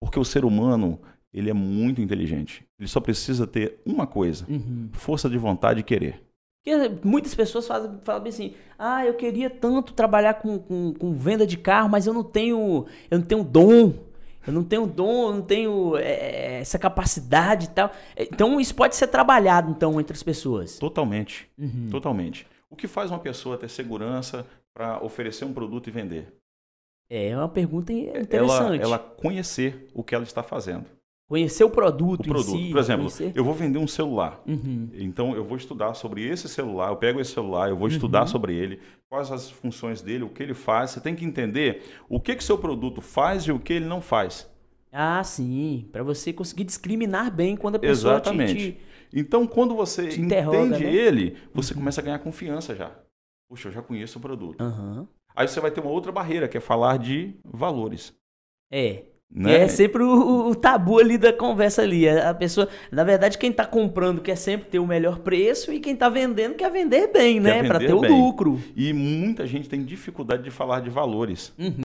Porque o ser humano, ele é muito inteligente. Ele só precisa ter uma coisa: uhum. força de vontade e querer. Porque assim, muitas pessoas fazem, falam assim: ah, eu queria tanto trabalhar com, com, com, venda de carro, mas eu não tenho, eu não tenho dom, eu não tenho dom, eu não tenho é, essa capacidade e tal. Então isso pode ser trabalhado então entre as pessoas. Totalmente, uhum. totalmente. O que faz uma pessoa ter segurança para oferecer um produto e vender? É, é uma pergunta é, interessante. Ela, ela conhecer o que ela está fazendo. Conhecer o produto, o produto. Si, Por exemplo, conhecer... eu vou vender um celular. Uhum. Então eu vou estudar sobre esse celular, eu pego esse celular, eu vou uhum. estudar uhum. sobre ele, quais as funções dele, o que ele faz. Você tem que entender o que que seu produto faz e o que ele não faz. Ah, sim, para você conseguir discriminar bem quando a pessoa Exatamente. Te, te... Então, quando você entende né? ele, você uhum. começa a ganhar confiança já. Puxa, eu já conheço o produto. Uhum. Aí você vai ter uma outra barreira, que é falar de valores. É. Né? É sempre o, o, tabu ali da conversa ali. A pessoa, na verdade, quem está comprando quer sempre ter o melhor preço e quem está vendendo quer vender bem, né? Para ter bem. o lucro. E muita gente tem dificuldade de falar de valores. Uhum.